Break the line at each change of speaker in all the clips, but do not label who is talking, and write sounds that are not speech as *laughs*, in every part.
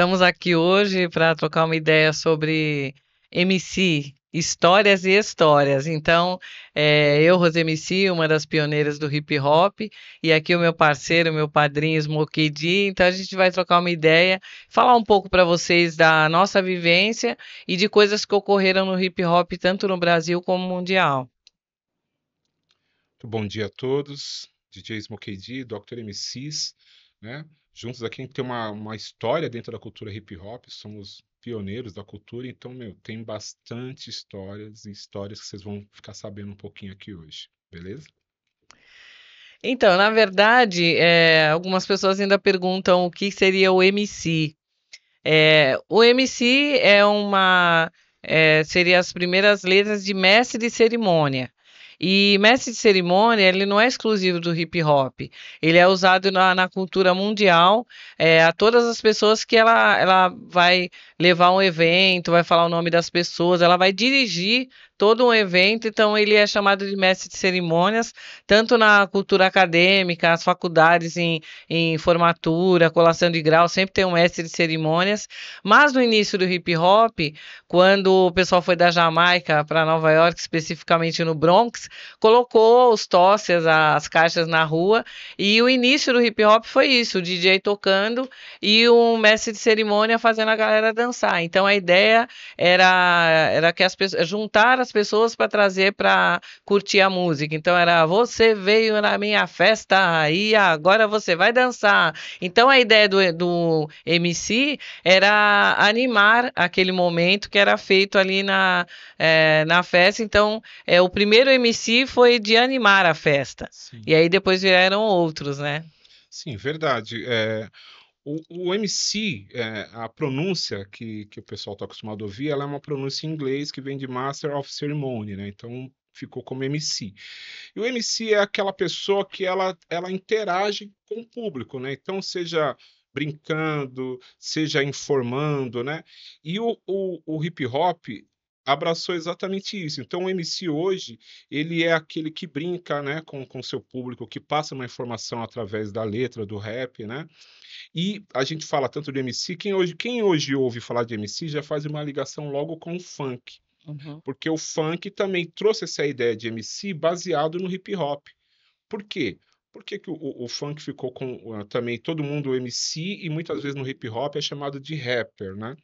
Estamos aqui hoje para trocar uma ideia sobre MC, histórias e histórias. Então, é, eu, Rosemici, uma das pioneiras do hip hop, e aqui o meu parceiro, meu padrinho, Smokey D. Então, a gente vai trocar uma ideia, falar um pouco para vocês da nossa vivência e de coisas que ocorreram no hip hop, tanto no Brasil como mundial.
Bom dia a todos, DJ Smokey D, Dr. MCs, né? juntos aqui, a gente tem uma, uma história dentro da cultura hip hop, somos pioneiros da cultura, então, meu, tem bastante histórias e histórias que vocês vão ficar sabendo um pouquinho aqui hoje, beleza?
Então, na verdade, é, algumas pessoas ainda perguntam o que seria o MC. É, o MC é uma. É, seria as primeiras letras de mestre de cerimônia. E mestre de cerimônia, ele não é exclusivo do hip hop. Ele é usado na, na cultura mundial, é, a todas as pessoas que ela, ela vai levar um evento, vai falar o nome das pessoas, ela vai dirigir todo um evento, então ele é chamado de mestre de cerimônias, tanto na cultura acadêmica, as faculdades em, em formatura, colação de grau, sempre tem um mestre de cerimônias, mas no início do hip hop, quando o pessoal foi da Jamaica para Nova York, especificamente no Bronx, colocou os tosses, as caixas na rua, e o início do hip hop foi isso, o DJ tocando e um mestre de cerimônia fazendo a galera dançar. Então a ideia era, era que as pessoas juntar as as pessoas para trazer para curtir a música. Então era você veio na minha festa e agora você vai dançar. Então a ideia do, do MC era animar aquele momento que era feito ali na, é, na festa. Então é, o primeiro MC foi de animar a festa. Sim.
E aí depois vieram outros, né? Sim, verdade. É... O, o MC, é, a pronúncia que, que o pessoal está acostumado a ouvir, ela é uma pronúncia em inglês que vem de Master of Ceremony, né? Então ficou como MC. E o MC é aquela pessoa que ela, ela interage com o público, né? Então, seja brincando, seja informando, né? E o, o, o hip hop, abraçou exatamente isso. Então, o MC hoje, ele é aquele que brinca né, com o seu público, que passa uma informação através da letra, do rap, né? E a gente fala tanto de MC, quem hoje, quem hoje ouve falar de MC já faz uma ligação logo com o funk. Uhum. Porque o funk também trouxe essa ideia de MC baseado no hip hop. Por quê? Por que, que o, o, funk ficou com ah, também todo mundo MC e muitas vezes no hip hop é chamado de rapper, né?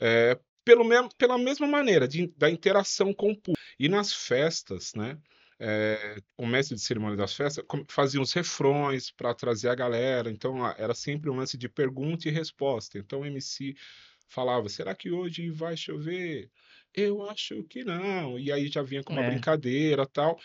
É, pelo pela mesma maneira de, da interação com o público. E nas festas, né? É, o mestre de cerimônia das festas fazia os refrões para trazer a galera, então era sempre um lance de pergunta e resposta. Então o MC falava: será que hoje vai chover? Eu acho que não. E aí já vinha com uma é. brincadeira tal.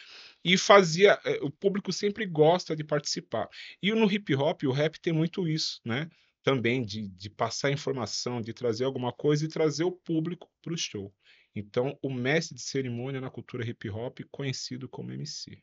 E fazia. É, o público sempre gosta de participar. E no hip hop, o rap tem muito isso, né? também de, de passar informação, de trazer alguma coisa e trazer o público para o show. Então, o mestre de cerimônia na cultura hip hop, conhecido como MC.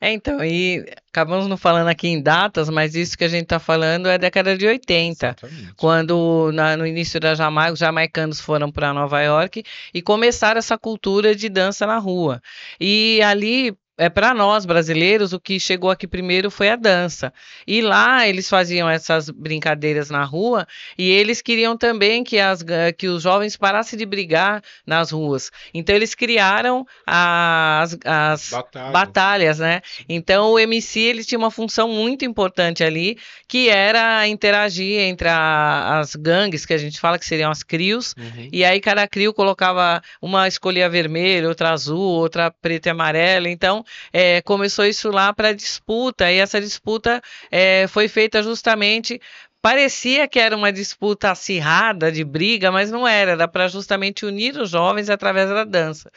É, então, e acabamos não falando aqui em datas, mas isso que a gente está falando é década de 80, Exatamente. quando na, no início da Jamaica, os jamaicanos foram para Nova York e começaram essa cultura de dança na rua. E ali é, para nós brasileiros, o que chegou aqui primeiro foi a dança. E lá eles faziam essas brincadeiras na rua e eles queriam também que, as, eh, que os jovens parassem de brigar nas ruas. Então eles criaram as, as batalhas. batalhas. né? Então o MC ele tinha uma função muito importante ali, que era interagir entre a, as gangues, que a gente fala que seriam as crios, uhum. e aí cada crio colocava uma escolhia vermelha, outra azul, outra preta e amarela. Então, é, começou isso lá para disputa, e essa disputa é, foi feita justamente Parecia que era uma disputa acirrada de briga, mas não era, era para justamente unir os jovens através da dança.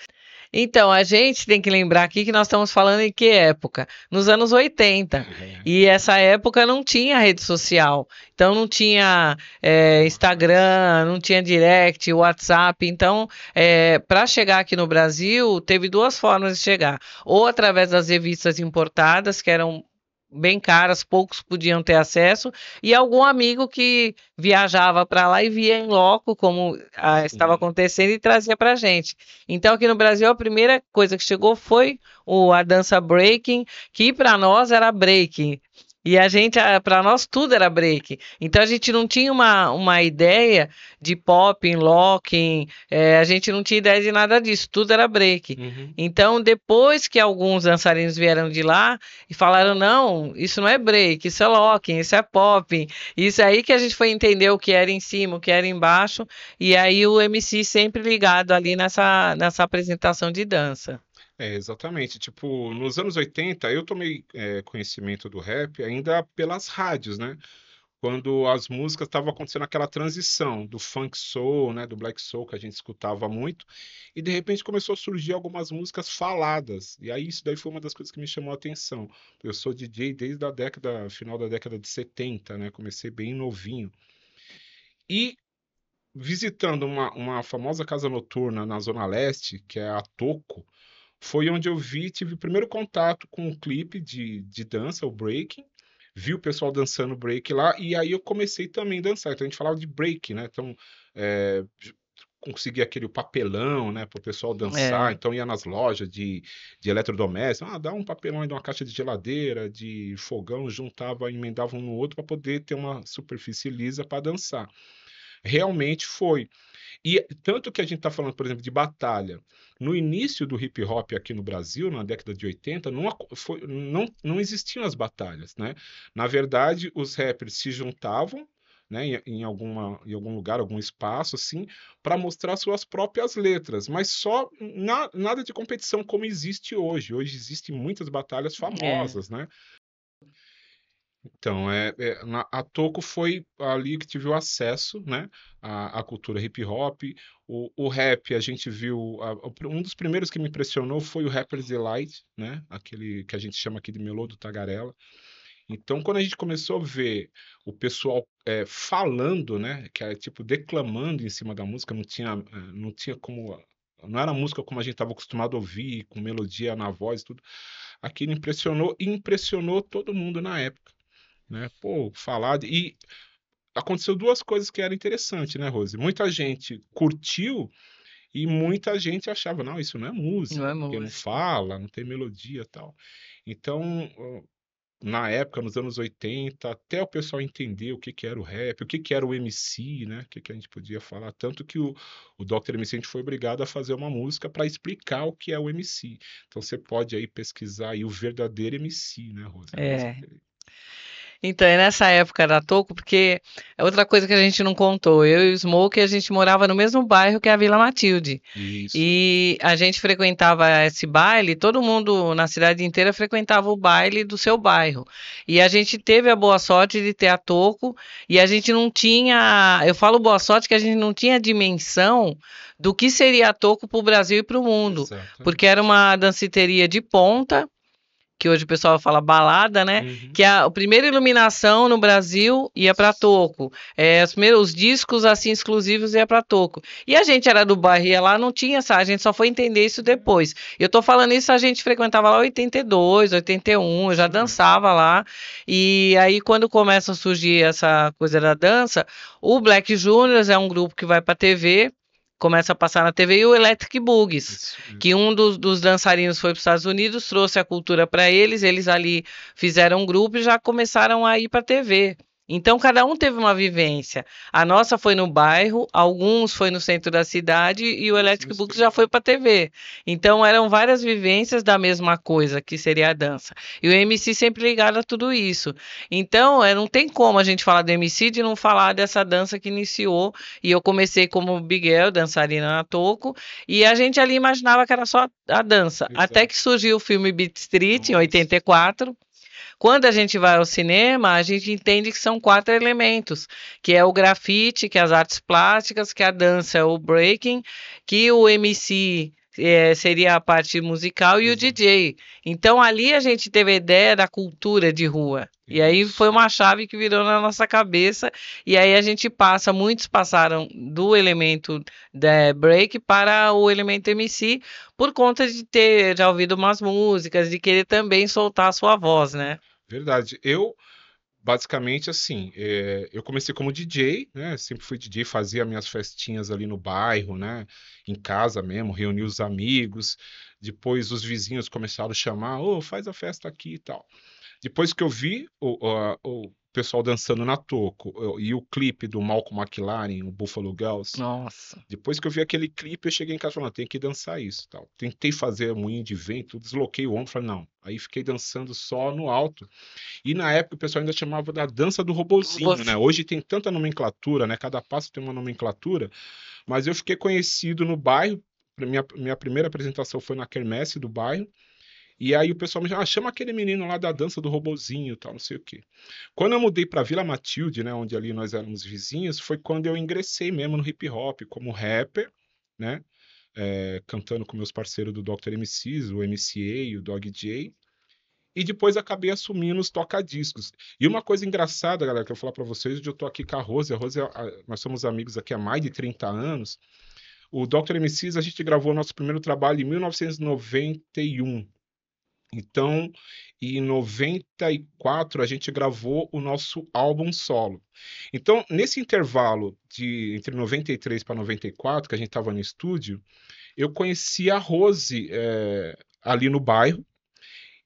Então, a gente tem que lembrar aqui que nós estamos falando em que época? Nos anos 80. Uhum. E essa época não tinha rede social. Então, não tinha é, Instagram, não tinha direct, WhatsApp. Então, é, eh, para chegar aqui no Brasil, teve duas formas de chegar: ou através das revistas importadas, que eram bem caras, poucos podiam ter acesso, e algum amigo que viajava para lá e via em loco como ah, estava uhum. acontecendo e trazia para gente. Então, aqui no Brasil, a primeira coisa que chegou foi o, a dança breaking, que para nós era breaking. E a gente, para nós, tudo era break. Então a gente não tinha uma, uma ideia de popping, locking, é, a gente não tinha ideia de nada disso, tudo era break. Uhum. Então depois que alguns dançarinos vieram de lá e falaram: não, isso não é break, isso é locking, isso é popping, isso aí que a gente foi entender o que era em cima, o que era embaixo, e aí o MC sempre ligado ali nessa, nessa apresentação de dança.
É, exatamente. Tipo, nos anos 80, eu tomei é, conhecimento do rap ainda pelas rádios, né? Quando as músicas estavam acontecendo aquela transição do funk soul, né, do black soul que a gente escutava muito, e de repente começou a surgir algumas músicas faladas. E aí isso daí foi uma das coisas que me chamou a atenção. Eu sou DJ desde a década, final da década de 70, né? Comecei bem novinho. E visitando uma, uma famosa casa noturna na Zona Leste, que é a Toco, foi onde eu vi, tive o primeiro contato com um clipe de, de dança, o breaking, vi o pessoal dançando break lá, e aí eu comecei também a dançar. Então a gente falava de break, né? Então, é, consegui aquele papelão, né, para o pessoal dançar. É. Então ia nas lojas de, de eletrodoméstico, ah, dá um papelão de uma caixa de geladeira, de fogão, juntava, emendava um no outro para poder ter uma superfície lisa para dançar realmente foi. E tanto que a gente está falando, por exemplo, de batalha. No início do hip hop aqui no Brasil, na década de 80, não, foi, não, não existiam as batalhas. Né? Na verdade, os rappers se juntavam né, em, alguma, em algum lugar, algum espaço, assim, para mostrar suas próprias letras, mas só na, nada de competição como existe hoje. Hoje existem muitas batalhas é. famosas, é. né? Então, é, é, a Toco foi ali que tive o acesso né, à, à cultura hip hop. O, o rap, a gente viu. A, um dos primeiros que me impressionou foi o Rapper's Delight, né, aquele que a gente chama aqui de Melô do Tagarela. Então, quando a gente começou a ver o pessoal é, falando, né, que era é, tipo declamando em cima da música, não tinha, é, não tinha como. Não era música como a gente estava acostumado a ouvir, com melodia na voz e tudo. Aquilo impressionou e impressionou todo mundo na época né? Pô, falar e aconteceu duas coisas que eram interessantes, né, Rose? Muita gente curtiu e muita gente achava, não, isso não é música, não é música. porque não fala, não tem melodia, tal. Então, na época, nos anos 80, até o pessoal entender o que, que era o rap, o que, que era o MC, né? O que, que a gente podia falar. Tanto que o, o Dr. MC a gente foi obrigado a fazer uma música para explicar o que é o MC. Então você pode aí pesquisar aí o verdadeiro MC, né, Rosa? É.
Então, é nessa época da Toco, porque é outra coisa que a gente não contou. Eu e o Smoke, a gente morava no mesmo bairro que a Vila Matilde. Isso. E a gente frequentava esse baile, todo mundo na cidade inteira frequentava o baile do seu bairro. E a gente teve a boa sorte de ter a Toco, e a gente não tinha. Eu falo boa sorte que a gente não tinha dimensão do que seria a Toco para o Brasil e para o mundo. Exato. Porque era uma danceteria de ponta que hoje o pessoal fala balada, né? Uhum. Que a, é a, primeira iluminação no Brasil ia para Toco. É, os primeiros discos assim exclusivos ia para Toco. E a gente era do bairro, ia lá, não tinha essa, a gente só foi entender isso uhum. depois. Eu tô falando isso, a gente frequentava lá 82, 81, eu já uhum. dançava lá. E aí quando começa a surgir essa coisa da dança, o Black Juniors é um grupo que vai para TV começa a passar na TV, e o Electric Boogies, Isso. que um dos, dos dançarinos foi para os Estados Unidos, trouxe a cultura para eles, eles ali fizeram um grupo e já começaram a ir para a TV. Então, cada um teve uma vivência. A nossa foi no bairro, alguns foi no centro da cidade e o Electric Sim. Books já foi para a TV. Então, eram várias vivências da mesma coisa, que seria a dança. E o MC sempre ligado a tudo isso. Então, é, não tem como a gente falar do MC de não falar dessa dança que iniciou. E eu comecei como Miguel, dançarina na Toco, e a gente ali imaginava que era só a dança. Exato. Até é. que surgiu o filme Beat Street, nossa. em 84, quando a gente vai ao cinema, a gente entende que são quatro elementos, que é o grafite, que é as artes plásticas, que a dança é o breaking, que o MC é, seria a parte musical e o uhum. DJ. Então ali a gente teve a ideia da cultura de rua. E aí foi uma chave que virou na nossa cabeça, e aí a gente passa, muitos passaram do elemento de né, break para o elemento MC, por conta de ter já ouvido umas músicas, de querer também soltar a sua
voz, né? Verdade. Eu, basicamente, assim, é, eu comecei como DJ, né? Sempre fui DJ, fazia minhas festinhas ali no bairro, né? Em casa mesmo, reunia os amigos, depois os vizinhos começaram a chamar, ô, oh, faz a festa aqui e tal. Depois que eu vi o, o, o pessoal dançando na Toco e o clipe do Malcolm McLaren, o Buffalo Girls. Nossa. Depois que eu vi aquele clipe, eu cheguei em casa falando, tem que dançar isso, tal. Tentei fazer moinho de vento, desloquei o ombro, falei, não. Aí fiquei dançando só no alto. E na época o pessoal ainda chamava da dança do robozinho, né? Hoje tem tanta nomenclatura, né? Cada passo tem uma nomenclatura. Mas eu fiquei conhecido no bairro. Minha, minha primeira apresentação foi na quermesse do bairro. E aí o pessoal me chama, ah, chama aquele menino lá da dança do robozinho e tal, não sei o quê. Quando eu mudei para Vila Matilde, né, onde ali nós éramos vizinhos, foi quando eu ingressei mesmo no hip hop como rapper, né? É, cantando com meus parceiros do Dr. MCs, o MCA o Dog J. E depois acabei assumindo os toca-discos. E uma coisa engraçada, galera, que eu vou falar para vocês, hoje eu tô aqui com a Rose, a Rose, é, nós somos amigos aqui há mais de 30 anos. O Dr. MCs, a gente gravou nosso primeiro trabalho em 1991. Então, em 94 a gente gravou o nosso álbum solo. Então, nesse intervalo de entre 93 para 94 que a gente estava no estúdio, eu conheci a Rose é, ali no bairro.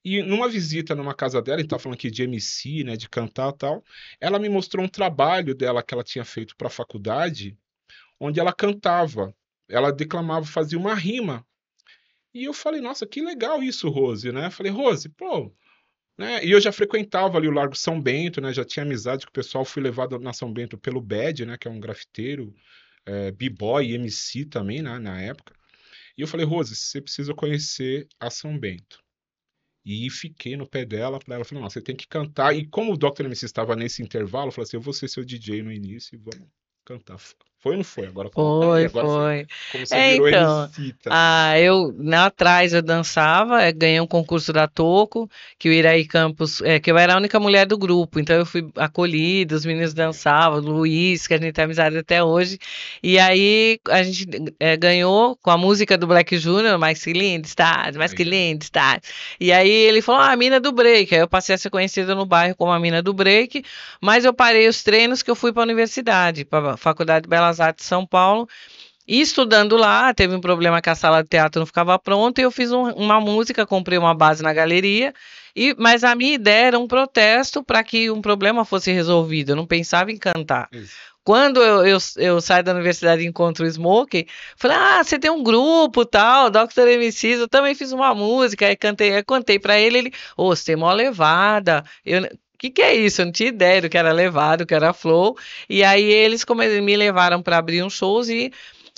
E numa visita numa casa dela, a gente tá falando aqui de MC, né, de cantar tal, ela me mostrou um trabalho dela que ela tinha feito para a faculdade, onde ela cantava, ela declamava, fazia uma rima e eu falei, nossa, que legal isso, Rose, né? Eu falei, Rose, pô. Né? E eu já frequentava ali o Largo São Bento, né? Já tinha amizade com o pessoal, fui levado na São Bento pelo Bad, né? Que é um grafiteiro, é, b-boy, MC também, né? Na época. E eu falei, Rose, você precisa conhecer a São Bento. E fiquei no pé dela, ela falou, você tem que cantar. E como o Dr. MC estava nesse intervalo, eu falei assim, eu vou ser seu DJ no início e vamos cantar foi ou não foi? Agora foi, agora foi. Como você é, virou então, tá?
ah, eu lá atrás eu dançava, eh, ganhei um concurso da Toco, que o Iraí Campos, é, que eu era a única mulher do grupo, então eu fui acolhida, os meninos dançavam, Luiz, que a gente tem amizade até hoje. E aí a gente é, ganhou com a música do Black Junior, mais que lindo está, mais que lindo está. E aí ele falou: ah, a mina do break. Aí eu passei a ser conhecida no bairro como a mina do break, mas eu parei os treinos que eu fui para a universidade, para a Faculdade de Bela artes de São Paulo. E estudando lá, teve um problema que a sala de teatro não ficava pronta, e eu fiz um, uma música, comprei uma base na galeria, e, mas a minha ideia era um protesto para que um problema fosse resolvido. Eu não pensava em cantar. Isso. Quando eu, eu, eu, saio da universidade e encontro o Smokey, falei: Ah, você tem um grupo tal, Dr. MC eu também fiz uma música, aí cantei, aí contei para ele, ele, ô, oh, você tem mó levada. Eu, que, que é isso? Eu não tinha ideia do que era levado, do que era flow. E aí eles me levaram para abrir um shows e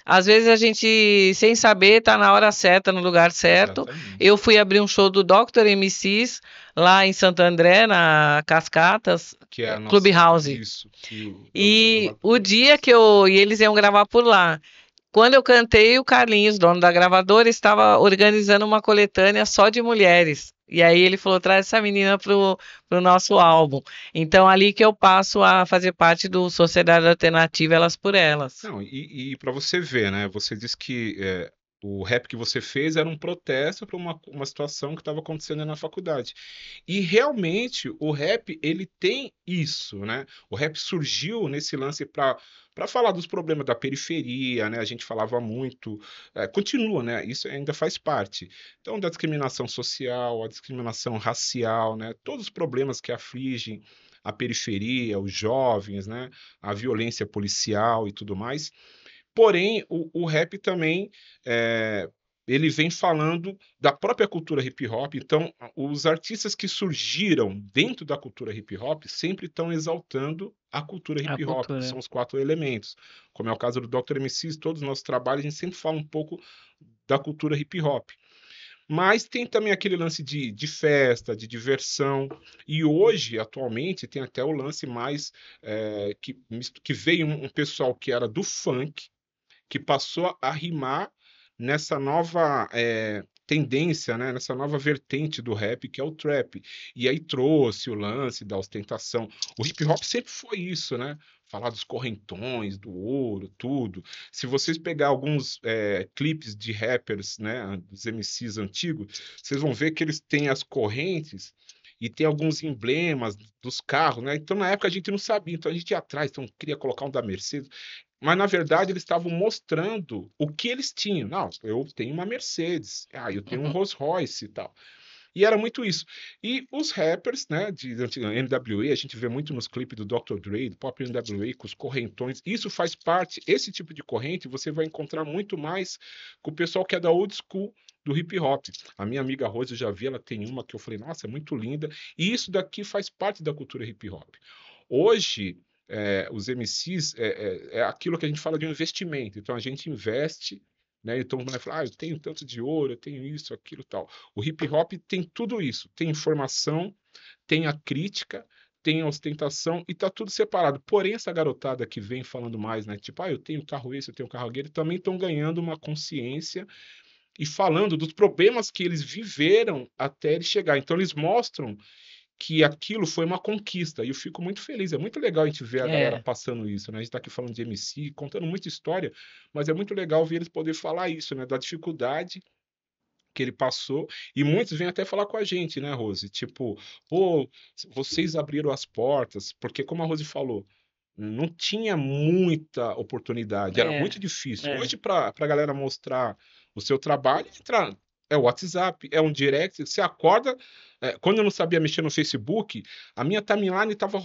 às vezes a gente, sem saber, tá na hora certa, no lugar certo. Exatamente. Eu fui abrir um show do Dr. MCs lá em Santo André, na Cascatas, que
é Clubhouse. Isso,
que... E é o dia que eu. E eles iam gravar por lá. Quando eu cantei, o Carlinhos, dono da gravadora, estava organizando uma coletânea só de mulheres. E aí ele falou: traz essa menina pro, pro nosso álbum. Então, ali que eu passo a fazer parte do Sociedade Alternativa Elas por Elas.
Não, e, e para você ver, né? Você diz que é, o rap que você fez era um protesto para uma, uma situação que estava acontecendo na faculdade. E realmente o rap ele tem isso, né? O rap surgiu nesse lance para para falar dos problemas da periferia, né? A gente falava muito, é, continua, né? Isso ainda faz parte. Então, da discriminação social, a discriminação racial, né? Todos os problemas que afligem a periferia, os jovens, né? A violência policial e tudo mais. Porém, o, o rap também é, ele vem falando da própria cultura hip hop. Então, os artistas que surgiram dentro da cultura hip hop sempre estão exaltando a cultura hip hop, cultura. são os quatro elementos. Como é o caso do Dr. MC, todos os nossos trabalhos, a gente sempre fala um pouco da cultura hip hop. Mas tem também aquele lance de, de festa, de diversão. E hoje, atualmente, tem até o lance mais é, que, que veio um pessoal que era do funk, que passou a rimar nessa nova é, tendência, né, nessa nova vertente do rap, que é o trap. E aí trouxe o lance da ostentação. O hip hop sempre foi isso, né? Falar dos correntões, do ouro, tudo. Se vocês pegar alguns é, clipes de rappers, né, dos MCs antigos, vocês vão ver que eles têm as correntes e tem alguns emblemas dos carros, né? Então na época a gente não sabia, então a gente ia atrás, então queria colocar um da Mercedes. Mas na verdade eles estavam mostrando o que eles tinham. Não, eu tenho uma Mercedes, ah, eu tenho um uhum. Rolls Royce e tal. E era muito isso. E os rappers, né, de, de NWA, a gente vê muito nos clipes do Dr. Dre, do pop NWA, com os correntões. Isso faz parte, esse tipo de corrente você vai encontrar muito mais com o pessoal que é da old school do hip hop. A minha amiga Rose, eu já vi, ela tem uma que eu falei, nossa, é muito linda. E isso daqui faz parte da cultura hip hop. Hoje, é, os MCs é, é, é, aquilo que a gente fala de um investimento. Então a gente investe, né? Então vai falar, ah, eu tenho tanto de ouro, eu tenho isso, aquilo, tal. O hip hop tem tudo isso, tem informação, tem a crítica, tem a ostentação e tá tudo separado. Porém essa garotada que vem falando mais, né? Tipo, ah, eu tenho carro esse, eu tenho carro aquele, também estão ganhando uma consciência e falando dos problemas que eles viveram até ele chegar. Então eles mostram que aquilo foi uma conquista. E eu fico muito feliz. É muito legal a gente ver a é. galera passando isso, né? A gente está aqui falando de MC, contando muita história, mas é muito legal ver eles poder falar isso, né? Da dificuldade que ele passou. E muitos vêm até falar com a gente, né, Rose? Tipo, pô, oh, vocês abriram as portas, porque como a Rose falou, não tinha muita oportunidade, era é, muito difícil. É. Hoje, para a galera mostrar o seu trabalho, entrar é o WhatsApp, é um direct. Você acorda. É, quando eu não sabia mexer no Facebook, a minha timeline estava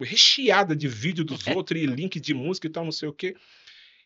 recheada de vídeo dos *laughs* outros e link de música e tal, não sei o quê.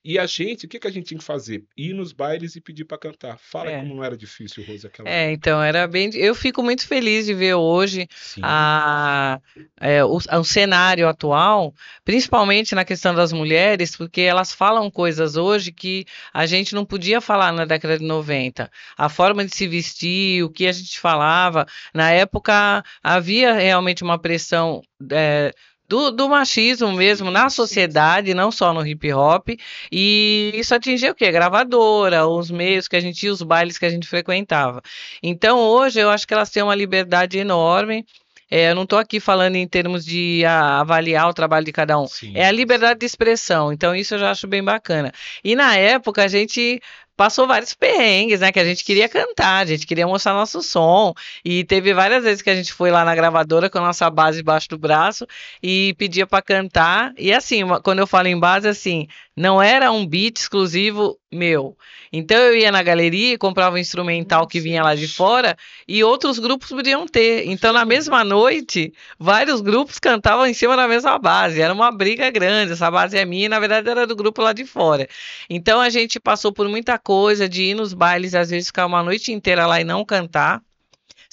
E a gente, o que, que a gente tinha que fazer? Ir nos bailes e pedir para cantar. Fala é. como não era difícil, Rosa, aquela.
É, então, era bem. Eu fico muito feliz de ver hoje a, é, o, o, cenário atual, principalmente na questão das mulheres, porque elas falam coisas hoje que a gente não podia falar na década de 90. A forma de se vestir, o que a gente falava. Na época, havia realmente uma pressão. É, do, do, machismo mesmo na sociedade, não só no hip hop. E isso atingia o quê? Gravadora, os meios que a gente ia, os bailes que a gente frequentava. Então hoje eu acho que elas têm uma liberdade enorme. É, eu não estou aqui falando em termos de a, avaliar o trabalho de cada um. Sim. É a liberdade de expressão. Então, isso eu já acho bem bacana. E na época, a gente passou vários perrengues, né? Que a gente queria cantar, a gente queria mostrar nosso som. E teve várias vezes que a gente foi lá na gravadora com a nossa base debaixo do braço e pedia para cantar. E assim, quando eu falo em base, assim, não era um beat exclusivo meu. Então eu ia na galeria e comprava o um instrumental que vinha lá de fora e outros grupos podiam ter. Então na mesma noite, vários grupos cantavam em cima da mesma base. Era uma briga grande. Essa base é minha e na verdade era do grupo lá de fora. Então a gente passou por muita coisa de ir nos bailes, às vezes ficar uma noite inteira lá e não cantar.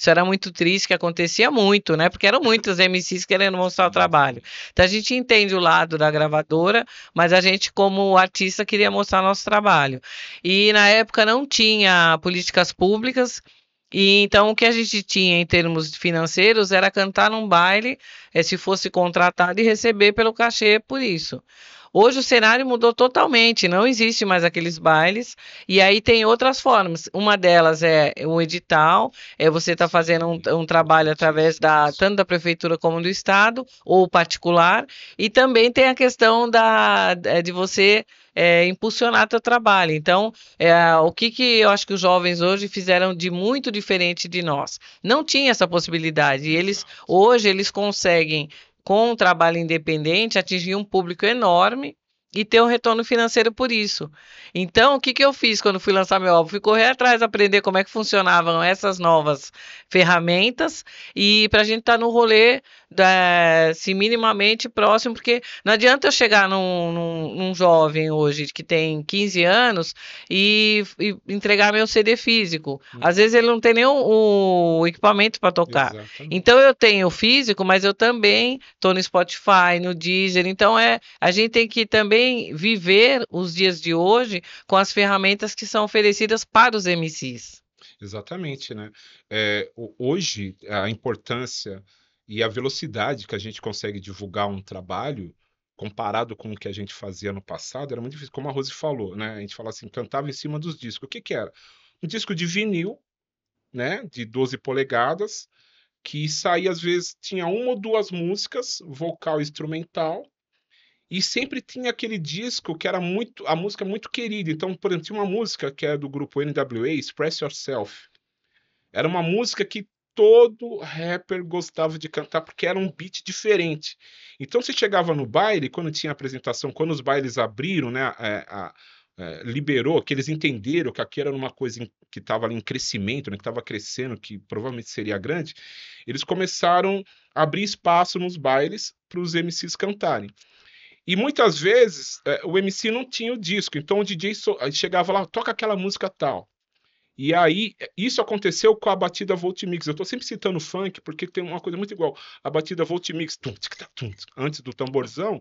Isso era muito triste, que acontecia muito, né? Porque eram muitos MCs querendo mostrar o trabalho. Então a gente entende o lado da gravadora, mas a gente, como artista, queria mostrar nosso trabalho. E na época não tinha políticas públicas. E então o que a gente tinha em termos financeiros era cantar num baile, eh, se fosse contratado e receber pelo cachê por isso. Hoje o cenário mudou totalmente, não existe mais aqueles bailes. E aí tem outras formas. Uma delas é o edital, é você está fazendo um, um, trabalho através da tanto da prefeitura como do estado ou particular. E também tem a questão da de você é, impulsionar teu trabalho. Então, é, o que, que eu acho que os jovens hoje fizeram de muito diferente de nós? Não tinha essa possibilidade. E eles hoje eles conseguem com o trabalho independente, atingir um público enorme e ter um retorno financeiro por isso. Então, o que, que eu fiz quando fui lançar meu álbum? Fui correr atrás, aprender como é que funcionavam essas novas ferramentas e para a gente estar tá no rolê é, minimamente próximo, porque não adianta eu chegar num, num, num jovem hoje que tem 15 anos e, e entregar meu CD físico. Hum. Às vezes ele não tem nem o, o equipamento para tocar. Exatamente. Então eu tenho físico, mas eu também estou no Spotify, no Deezer. Então é a gente tem que também viver os dias de hoje com as ferramentas que são oferecidas para os
MCs. Exatamente, né? É, hoje a importância e a velocidade que a gente consegue divulgar um trabalho, comparado com o que a gente fazia no passado, era muito difícil. Como a Rose falou, né? A gente falava assim, cantava em cima dos discos. O que, que era? Um disco de vinil, né? De 12 polegadas, que saía, às vezes, tinha uma ou duas músicas, vocal e instrumental, e sempre tinha aquele disco que era muito. a música é muito querida. Então, por exemplo, tinha uma música que é do grupo NWA, Express Yourself. Era uma música que todo rapper gostava de cantar porque era um beat diferente. Então você chegava no baile, quando tinha apresentação, quando os bailes abriram, né, é, a, a, é, liberou, que eles entenderam que aquilo era uma coisa que estava em crescimento, né, que estava crescendo, que provavelmente seria grande, eles começaram a abrir espaço nos bailes para os MCs cantarem. E muitas vezes é, o MC não tinha o disco, então o DJ so, chegava lá, toca aquela música tal. E aí, isso aconteceu com a batida Voltimix. Eu estou sempre citando funk porque tem uma coisa muito igual. A batida Voltimix, antes do tamborzão,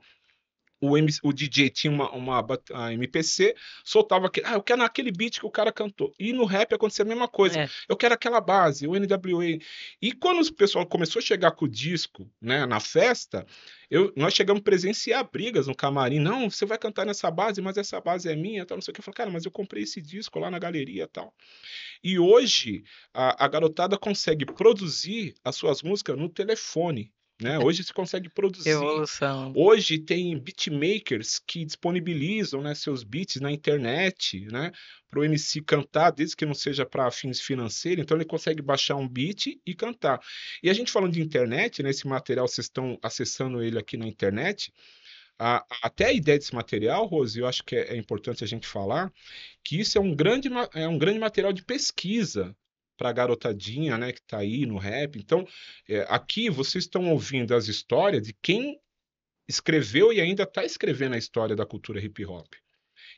o, MC, o DJ tinha uma, uma a MPC, soltava aquele. Ah, eu quero aquele beat que o cara cantou. E no rap acontecia a mesma coisa. É. Eu quero aquela base, o NWA. E quando o pessoal começou a chegar com o disco né, na festa, eu, nós chegamos a presenciar brigas no camarim. Não, você vai cantar nessa base, mas essa base é minha, tal, não sei o que. Eu falei, cara, mas eu comprei esse disco lá na galeria tal. E hoje a, a garotada consegue produzir as suas músicas no telefone. Né? Hoje se consegue produzir. Evolução. Hoje tem beatmakers que disponibilizam né, seus beats na internet, né? Para o MC cantar, desde que não seja para fins financeiros, então ele consegue baixar um beat e cantar. E a gente falando de internet, né, esse material, vocês estão acessando ele aqui na internet. A, até a ideia desse material, Rose, eu acho que é, é importante a gente falar que isso é um grande, é um grande material de pesquisa para a garotadinha, né, que está aí no rap. Então, é, aqui vocês estão ouvindo as histórias de quem escreveu e ainda está escrevendo a história da cultura hip hop.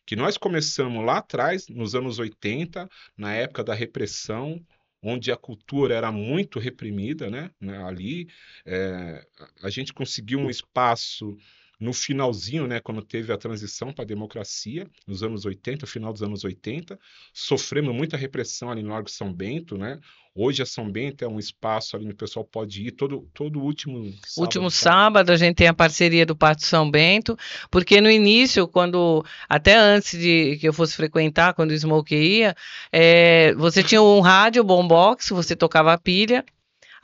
Que nós começamos lá atrás, nos anos 80, na época da repressão, onde a cultura era muito reprimida, né? né ali é, a gente conseguiu um espaço no finalzinho, né, quando teve a transição para a democracia, nos anos 80, final dos anos 80, sofremos muita repressão ali no Largo São Bento, né? Hoje a São Bento é um espaço ali onde o pessoal pode ir todo todo último sábado. Último
sábado a gente tem a parceria do Parto São Bento, porque no início, quando até antes de que eu fosse frequentar, quando o Smoke ia, é, você tinha um rádio, bombox, você tocava a pilha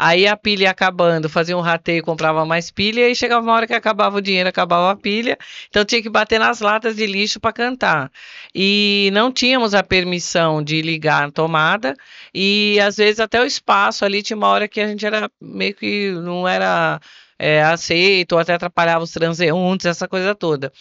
Aí a pilha acabando, fazia um rateio, comprava mais pilha e chegava uma hora que acabava o dinheiro, acabava a pilha. Então tinha que bater nas latas de lixo para cantar. E não tínhamos a permissão de ligar a tomada e às vezes até o espaço ali tinha uma hora que a gente era meio que não era é, aceito, até atrapalhava os transeuntes, essa coisa toda.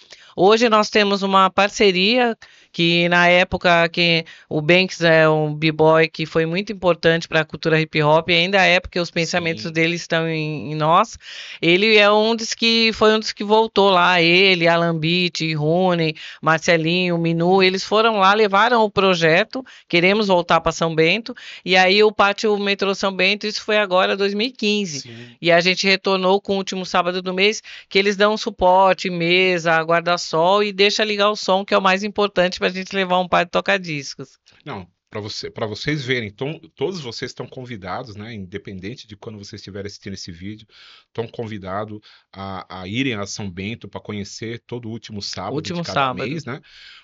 Hoje nós temos uma parceria que na época que o Banks é um b-boy que foi muito importante para a cultura hip hop, ainda é porque os pensamentos Sim. dele estão em, em, nós. Ele é um dos que foi um dos que voltou lá, ele, Alan Beat, Rune, Marcelinho, Minu, eles foram lá, levaram o projeto, queremos voltar para São Bento, e aí o pátio metrô São Bento, isso foi agora 2015. Sim. E a gente retornou com o último sábado do mês, que eles dão suporte, mesa, guarda-sol sol e deixa ligar o som, que é o mais importante para a gente levar um par de tocadiscos.
Não, para você, vocês verem, todos vocês estão convidados, né, independente de quando vocês estiverem assistindo esse vídeo, estão convidados a, a, irem a São Bento para conhecer todo o último sábado último de cada sábado. mês, né?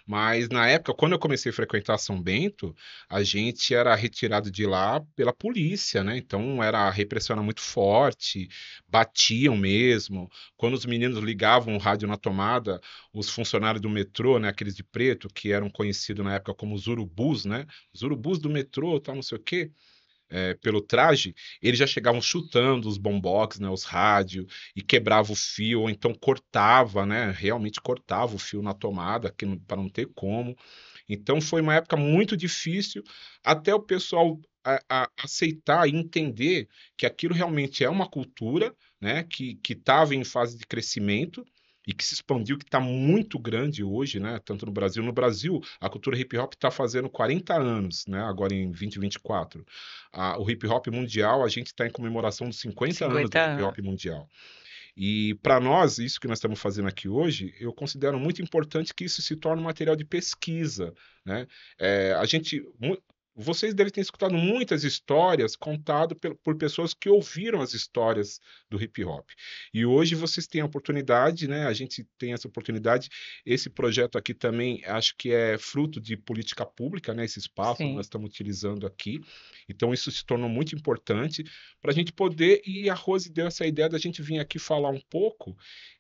Mas na época, quando eu comecei a frequentar São Bento, a gente era retirado de lá pela polícia, né? Então era a repressão era muito forte, batiam mesmo. Quando os meninos ligavam o rádio na tomada, os funcionários do metrô, né, aqueles de preto, que eram conhecidos na época como os urubus, né? Os urubus do metrô, tal, não sei o quê é, pelo traje, eles já chegavam chutando os bombox, né, os rádios, e quebrava o fio, ou então cortava, né, realmente cortava o fio na tomada, para não ter como. Então foi uma época muito difícil, até o pessoal a, a aceitar e entender que aquilo realmente é uma cultura, né, que estava em fase de crescimento, e que se expandiu, que está muito grande hoje, né? Tanto no Brasil. No Brasil, a cultura hip hop está fazendo 40 anos, né? Agora em 2024. A, o hip hop mundial, a gente está em comemoração dos 50, 50 anos do hip hop mundial. E para nós, isso que nós estamos fazendo aqui hoje, eu considero muito importante que isso se torne um material de pesquisa. Né? É, a gente, vocês devem ter escutado muitas histórias contadas por pessoas que ouviram as histórias do hip hop. E hoje vocês têm a oportunidade, né? A gente tem essa oportunidade. Esse projeto aqui também acho que é fruto de política pública, né? Esse espaço Sim. que nós estamos utilizando aqui. Então isso se tornou muito importante para a gente poder. E a Rose deu essa ideia da gente vir aqui falar um pouco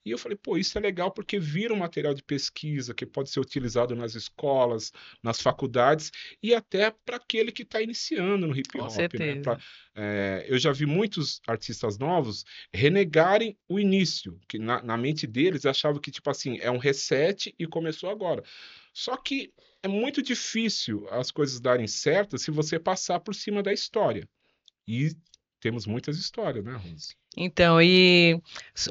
e eu falei, pô, isso é legal porque vira um material de pesquisa que pode ser utilizado nas escolas, nas faculdades e até para aquele que está iniciando no hip hop. Com né, certeza. Né? Pra, é, eu já vi muitos artistas novos renegarem o início, que na, na mente deles achavam que, tipo assim, é um reset e começou agora. Só que é muito difícil as coisas darem certas se você passar por cima da história. E temos muitas histórias, né, Rose?
Então, e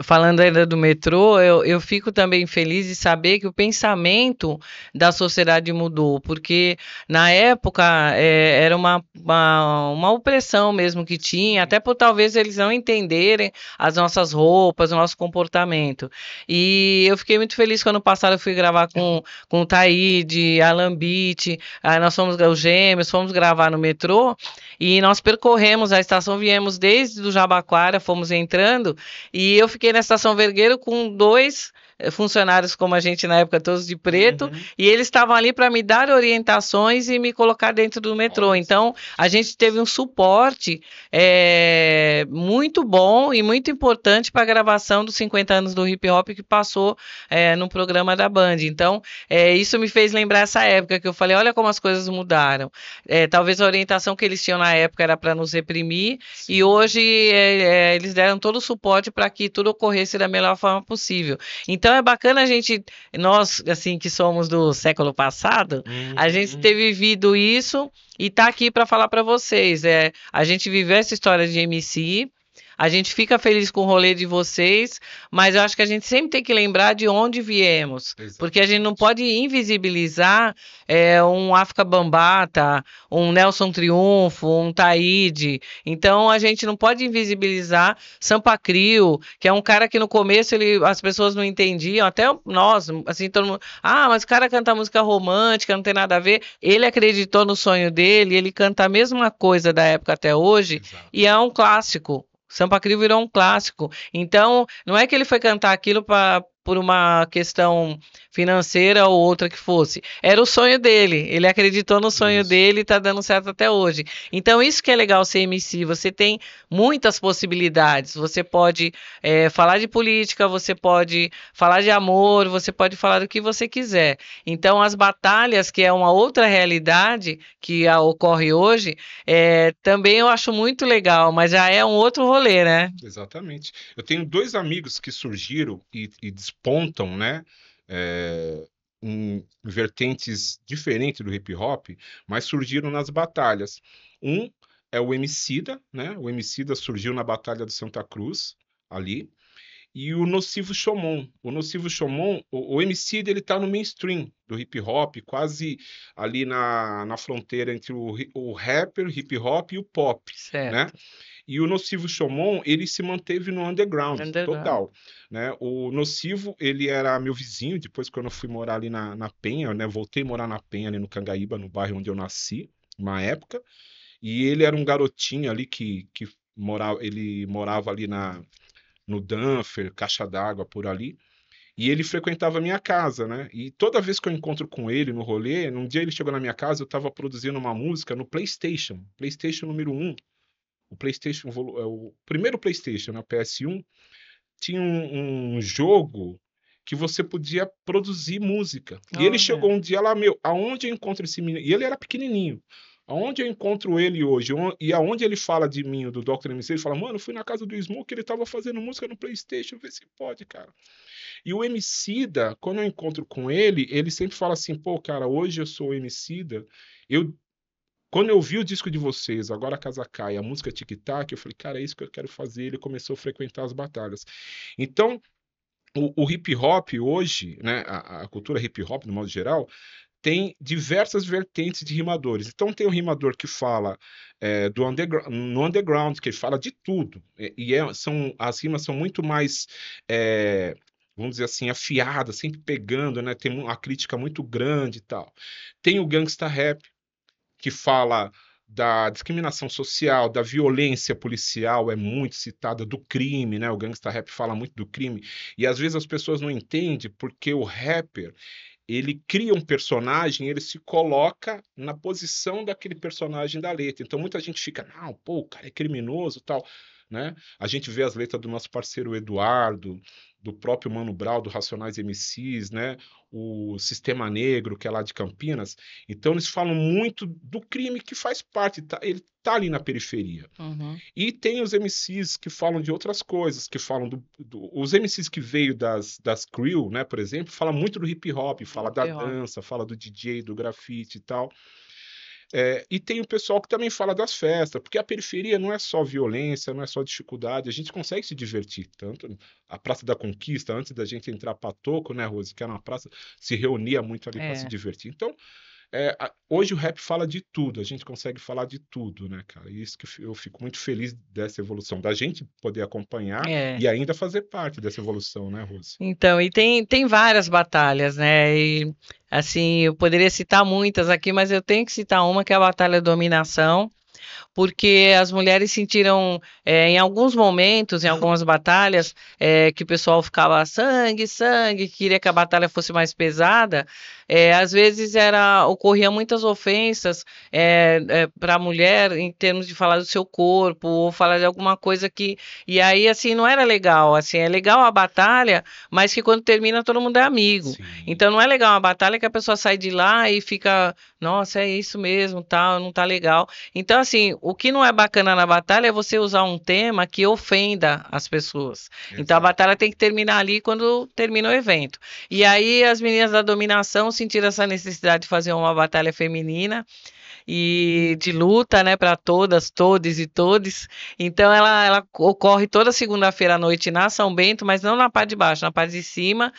falando ainda do metrô, eu, eu fico também feliz de saber que o pensamento da sociedade mudou, porque na época é, era uma, uma, uma, opressão mesmo que tinha, até por talvez eles não entenderem as nossas roupas, o nosso comportamento. E eu fiquei muito feliz quando passado eu fui gravar com, com o Taíde, Alambite, ah, nós fomos os gêmeos, fomos gravar no metrô e nós percorremos a estação, viemos desde o Jabaquara, fomos em entrando, e eu fiquei na Estação Vergueiro com dois eh, funcionários como a gente na época, todos de preto, uhum. e eles estavam ali para me dar orientações e me colocar dentro do metrô. Então, a gente teve um suporte é, muito bom e muito importante para a gravação dos 50 anos do hip hop que passou é, no programa da Band. Então, é, isso me fez lembrar essa época que eu falei: olha como as coisas mudaram. talvez a orientação que eles tinham na época era para nos reprimir, Sim. e hoje eles deram todo o suporte para que tudo ocorresse da melhor forma possível. Então, então é bacana a gente, nós, assim, que somos do século passado, a uhum. gente ter vivido isso e tá aqui para falar para vocês. É, a gente viveu essa história de MC a gente fica feliz com o rolê de vocês, mas eu acho que a gente sempre tem que lembrar de onde viemos. Exatamente. Porque a gente não pode invisibilizar é, um África Bambata, um Nelson Triunfo, um Taíde. Então a gente não pode invisibilizar Sampa Crio, que é um cara que no começo ele, as pessoas não entendiam, até nós, assim, todo mundo. Ah, mas o cara canta música romântica, não tem nada a ver. Ele acreditou no sonho dele, ele canta a mesma coisa da época até hoje, Exato. e é um clássico. Sampa Crio virou um clássico. Então, não é que ele foi cantar aquilo para por uma questão financeira ou outra que fosse. Era o sonho dele, ele acreditou no sonho isso. dele e tá dando certo até hoje. Então, isso que é legal ser MC, você tem muitas possibilidades. Você pode é, falar de política, você pode falar de amor, você pode falar do que você quiser. Então, as batalhas, que é uma outra realidade que a, ocorre hoje, é, também eu acho muito legal, mas já é um outro rolê, né?
Exatamente. Eu tenho dois amigos que surgiram e, e despontam, né? É, eh, em vertentes diferentes do hip hop, mas surgiram nas batalhas. Um é o Emicida, né? O Emicida surgiu na Batalha do Santa Cruz, ali, e o Nocivo Chomon. O Nocivo Chomon, o, o Emicida, ele tá no mainstream do hip hop, quase ali na, na fronteira entre o, o rapper, hip hop e o pop, certo. né? E o Nocivo Chomon, ele se manteve no underground, underground, total. Né? O Nocivo, ele era meu vizinho, depois quando eu fui morar ali na, na Penha, né? Voltei a morar na Penha, ali no Cangaíba, no bairro onde eu nasci, uma época. E ele era um garotinho ali que, que morava, ele morava ali na, no Danfer, Caixa d'Água, por ali. E ele frequentava a minha casa, né? E toda vez que eu encontro com ele no rolê, num dia ele chegou na minha casa, eu estava produzindo uma música no PlayStation, PlayStation número 1 o PlayStation, é, o primeiro PlayStation, na né, PS1, tinha um, um jogo que você podia produzir música. e ele é. chegou um dia lá, meu, aonde eu encontro esse menino? E ele era pequenininho. Aonde eu encontro ele hoje? E aonde ele fala de mim, do Dr. MC, ele fala, mano, fui na casa do Smoke, ele tava fazendo música no Playstation, vê se pode, cara. E o Emicida, quando eu encontro com ele, ele sempre fala assim, pô, cara, hoje eu sou o Emicida, eu quando eu vi o disco de vocês, Agora a Casa Cai, a música Tic Tac, eu falei, cara, é isso que eu quero fazer. Ele começou a frequentar as batalhas. Então, o, o hip hop hoje, né, a, a cultura hip hop, no modo geral, tem diversas vertentes de rimadores. Então tem o um rimador que fala é, do underground, no underground, que fala de tudo. E, é, são, as rimas são muito mais, é, vamos dizer assim, afiadas, sempre pegando, né? Tem uma crítica muito grande e tal. Tem o gangsta rap, que fala da discriminação social, da violência policial é muito citada, do crime, né? O gangsta rap fala muito do crime. E às vezes as pessoas não entendem porque o rapper ele cria um personagem, ele se coloca na posição daquele personagem da letra. Então muita gente fica, não, pô, o cara é criminoso tal. Né? A gente vê as letras do nosso parceiro Eduardo, do próprio Mano Brau, do Racionais MCs, né? o Sistema Negro, que é lá de Campinas. Então, eles falam muito do crime que faz parte, tá, ele tá ali na periferia. Uhum. E tem os MCs que falam de outras coisas, que falam do. do os MCs que veio das, das crew, né, por exemplo, fala muito do hip hop, fala hip -hop. da dança, fala do DJ, do grafite e tal. É, e tem o pessoal que também fala das festas, porque a periferia não é só violência, não é só dificuldade, a gente consegue se divertir. Tanto a Praça da Conquista, antes da gente entrar para Toco, né, Rose, que era é uma praça, se reunia muito ali é. para se divertir. Então, é, hoje o rap fala de tudo, a gente consegue falar de tudo, né, cara? E isso que eu fico muito feliz dessa evolução, da gente poder acompanhar é. e ainda fazer parte dessa evolução, né, Rose?
Então, e tem, tem várias batalhas, né? E, assim, eu poderia citar muitas aqui, mas eu tenho que citar uma que é a Batalha da Dominação, porque as mulheres sentiram é, em alguns momentos, em algumas batalhas, é, que o pessoal ficava sangue, sangue, queria que a batalha fosse mais pesada, é, às vezes era ocorria muitas ofensas é, é, para a mulher em termos de falar do seu corpo ou falar de alguma coisa que e aí assim não era legal. Assim é legal a batalha, mas que quando termina todo mundo é amigo. Sim. Então não é legal uma batalha que a pessoa sai de lá e fica, nossa é isso mesmo, tal, tá, não tá legal. Então assim o que não é bacana na batalha é você usar um tema que ofenda as pessoas. Exato. Então a batalha tem que terminar ali quando termina o evento. E aí as meninas da dominação sentiram essa necessidade de fazer uma batalha feminina e de luta, né, para todas, todes e todes. Então ela, ela ocorre toda segunda-feira à noite na São Bento, mas não na parte de baixo, na parte de cima.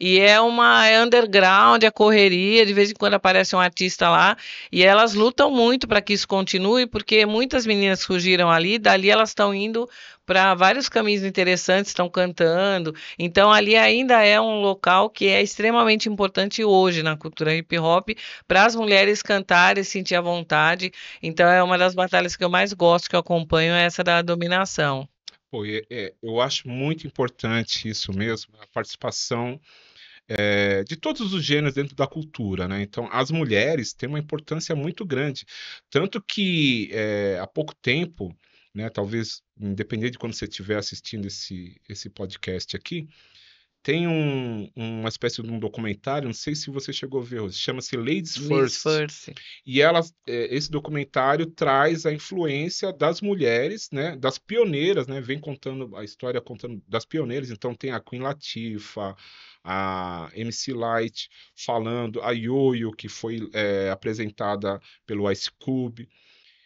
E é uma é underground, é correria, de vez em quando aparece um artista lá. E elas lutam muito para que isso continue, porque muitas meninas surgiram ali, dali elas estão indo para vários caminhos interessantes, estão cantando. Então, ali ainda é um local que é extremamente importante hoje na cultura hip hop para as mulheres cantarem, sentir a vontade. Então, é uma das batalhas que eu mais gosto, que eu acompanho, é essa da dominação.
Pô, é, é, eu acho muito importante isso mesmo, a participação é, de todos os gêneros dentro da cultura, né? Então, as mulheres têm uma importância muito grande, tanto que é, há pouco tempo, né? Talvez, independente de quando você estiver assistindo esse esse podcast aqui, tem um, uma espécie de um documentário, não sei se você chegou a ver, chama-se Ladies, Ladies First. First. E ela, é, esse documentário traz a influência das mulheres, né, das pioneiras, né, vem contando a história contando das pioneiras. Então tem a Queen Latifah, a MC Light falando, a Yoyo que foi é, apresentada pelo Ice Cube,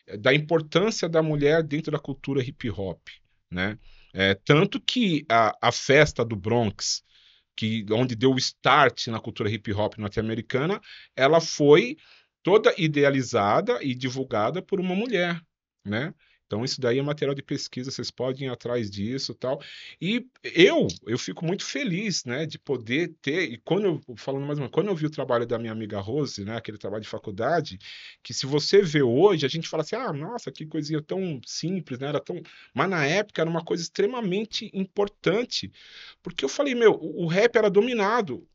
é, da importância da mulher dentro da cultura hip hop, né? É, tanto que a, a festa do Bronx, que onde deu o start na cultura hip hop norte-americana, ela foi toda idealizada e divulgada por uma mulher, né? Então isso daí é material de pesquisa, vocês podem ir atrás disso, tal. E eu, eu fico muito feliz, né, de poder ter. E quando eu falando mais uma, quando eu vi o trabalho da minha amiga Rose, né, aquele trabalho de faculdade, que se você vê hoje, a gente fala assim: "Ah, nossa, que coisinha tão simples, né? Era tão, mas na época era uma coisa extremamente importante. Porque eu falei, meu, o rap era dominado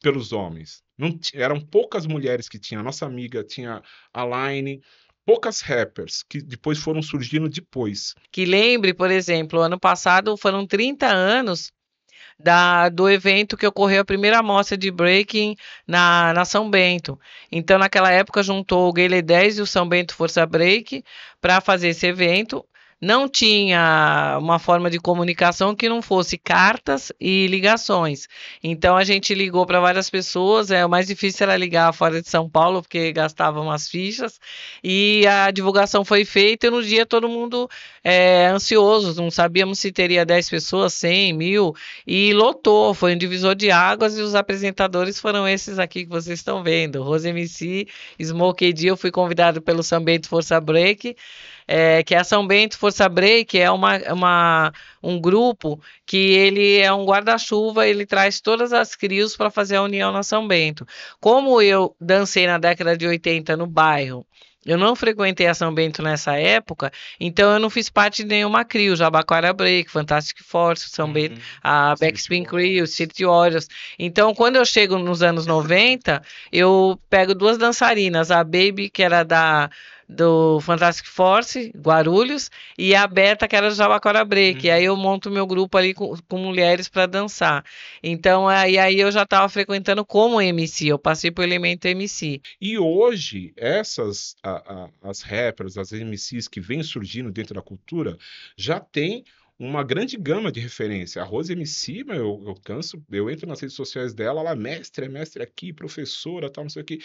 pelos homens. Não, eram poucas mulheres que tinha. A nossa amiga tinha a Line, poucas rappers que depois foram surgindo depois.
Que lembre, por exemplo, ano passado foram 30 anos da, do evento que ocorreu a primeira mostra de breaking na, na São Bento. Então, naquela época, juntou o Guele 10 e o São Bento Força Break para fazer esse evento não tinha uma forma de comunicação que não fosse cartas e ligações. Então a gente ligou para várias pessoas, é, o mais difícil era ligar fora de São Paulo, porque gastavam umas fichas, e a divulgação foi feita e no dia todo mundo é, ansioso, não sabíamos se teria 10 pessoas, 100, mil, e lotou, foi um divisor de águas e os apresentadores foram esses aqui que vocês estão vendo, Rose MC, Smokey D, eu fui convidado pelo Sambento Força Break, é, que é a São Bento Força Break, é uma, uma, um grupo que ele é um guarda-chuva, ele traz todas as crios para fazer a união na São Bento. Como eu dancei na década de 80 no bairro, eu não frequentei a São Bento nessa época, então eu não fiz parte de nenhuma CRIO, Jabaquara Break, Fantastic Force, São uhum. Bento, a Backspin CRIO, City Warriors. Então, quando eu chego nos anos 90, eu pego duas dançarinas, a Baby, que era da do Fantastic Force, Guarulhos, e a Beta, que era do Jabaquara Break. Uhum. E aí eu monto meu grupo ali com, com mulheres para dançar. Então, aí, aí eu já estava frequentando como MC, eu
passei o elemento MC. E hoje, essas a, a, as rappers, as MCs que vêm surgindo dentro da cultura, já tem uma grande gama de referência. A Rose MC, eu, eu canso, eu entro nas redes sociais dela, ela é mestre, é mestre aqui, professora, tal, não sei o quê.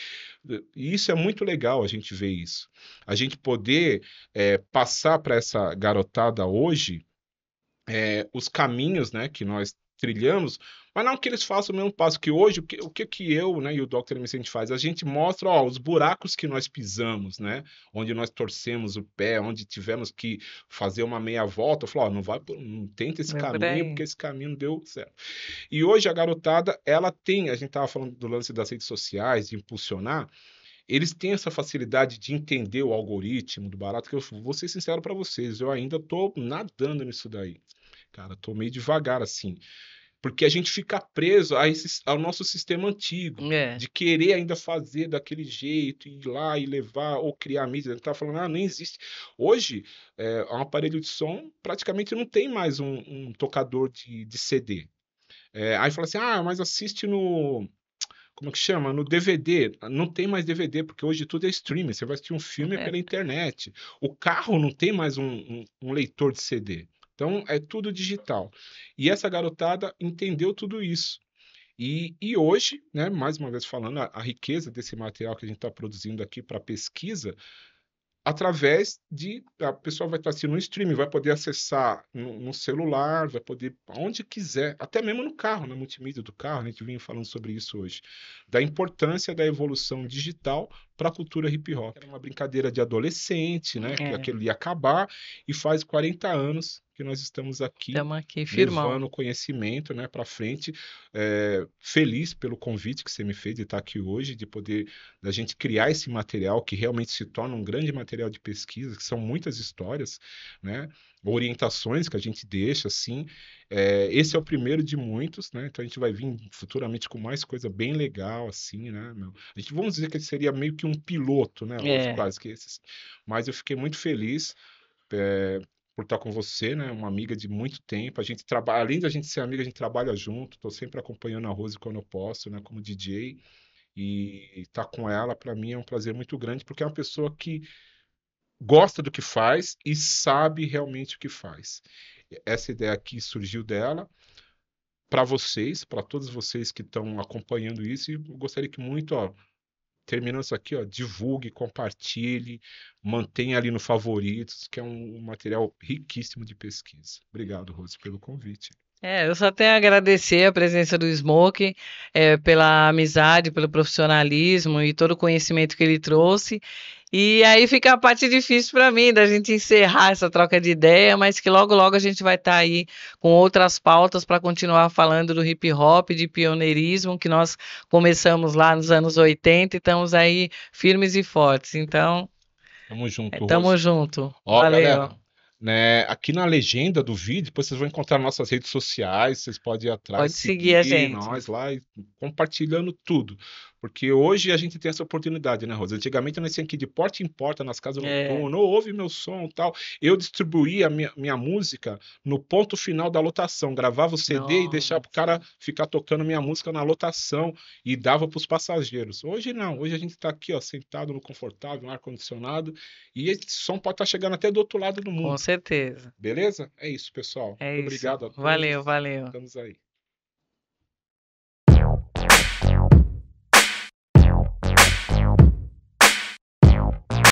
E isso é muito legal a gente ver isso. A gente poder é, passar para essa garotada hoje é, os caminhos né, que nós trilhamos, mas não que eles façam o mesmo passo que hoje, o que, o que, que eu né, e o Dr. Emicente faz? A gente mostra ó, os buracos que nós pisamos, né? Onde nós torcemos o pé, onde tivemos que fazer uma meia volta. Eu falo, não vai, não tenta esse Meu caminho, bem. porque esse caminho deu certo. E hoje a garotada, ela tem, a gente estava falando do lance das redes sociais, de impulsionar, eles têm essa facilidade de entender o algoritmo do barato, que eu vou ser sincero para vocês, eu ainda estou nadando nisso daí cara. meio devagar, assim. Porque a gente fica preso a esse, ao nosso sistema antigo, é. de querer ainda fazer daquele jeito, ir lá e levar, ou criar mídia. Tá falando, ah, nem existe. Hoje, é, um aparelho de som praticamente não tem mais um, um tocador de, de CD. É, aí fala assim, ah, mas assiste no, como é que chama? No DVD. Não tem mais DVD, porque hoje tudo é streaming. Você vai assistir um filme é. pela internet. O carro não tem mais um, um, um leitor de CD. Então é tudo digital. E essa garotada entendeu tudo isso. E, e hoje, né, mais uma vez falando, a, a riqueza desse material que a gente está produzindo aqui para pesquisa, através de a pessoa vai estar tá assistindo no streaming, vai poder acessar no, no, celular, vai poder onde quiser, até mesmo no carro, na multimídia do carro, né? a gente vinha falando sobre isso hoje, da importância da evolução digital para a cultura hip hop. Era uma brincadeira de adolescente, né? É. Que aquilo ia acabar e faz 40 anos que nós estamos aqui, estamos aqui firmão. o conhecimento né, para frente. É, feliz pelo convite que você me fez de estar aqui hoje, de poder da gente criar esse material que realmente se torna um grande material de pesquisa, que são muitas histórias, né? orientações que a gente deixa, assim. É, esse é o primeiro de muitos, né? Então a gente vai vir futuramente com mais coisa bem legal, assim, né? Meu? A gente vamos dizer que seria meio que um piloto, né? É. Quase que esse. Mas eu fiquei muito feliz. É, por estar com você, né? Uma amiga de muito tempo. A gente trabalha, além da gente ser amiga, a gente trabalha junto. Estou sempre acompanhando a Rose quando eu posso, né? Como DJ e estar tá com ela para mim é um prazer muito grande porque é uma pessoa que gosta do que faz e sabe realmente o que faz. Essa ideia aqui surgiu dela para vocês, para todos vocês que estão acompanhando isso, e eu gostaria que muito, ó, terminando isso aqui, ó, divulgue, compartilhe, mantenha ali no favoritos, que é um, material riquíssimo de pesquisa. Obrigado, Rose, pelo convite.
É, eu só tenho a agradecer a presença do Smoke, é, pela amizade, pelo profissionalismo e todo o conhecimento que ele trouxe. E aí fica a parte difícil para mim da gente encerrar essa troca de ideia, mas que logo logo a gente vai estar tá aí com outras pautas para continuar falando do hip hop, de pioneirismo que nós começamos lá nos anos 80 e estamos aí firmes e fortes. Então,
tamo junto. É, tamo Rosa.
junto. Ó, Valeu. Galera,
né, aqui na legenda do vídeo, depois vocês vão encontrar nossas redes sociais, vocês podem ir atrás, Pode seguir, seguir a gente. nós lá e compartilhando tudo. Porque hoje a gente tem essa oportunidade, né, Rosa? Antigamente eu nasci aqui de porta em porta nas casas é. noturnas, não ouve meu som tal. Eu distribuía minha, minha música no ponto final da lotação, gravava o CD Nossa. e deixava o cara ficar tocando minha música na lotação e dava para os passageiros. Hoje não, hoje a gente está aqui, ó, sentado no confortável, no ar-condicionado, e esse som pode estar tá chegando até do outro lado do mundo. Com certeza. Beleza? É isso, pessoal. É Muito isso. Obrigado a todos. Valeu, valeu. Estamos aí.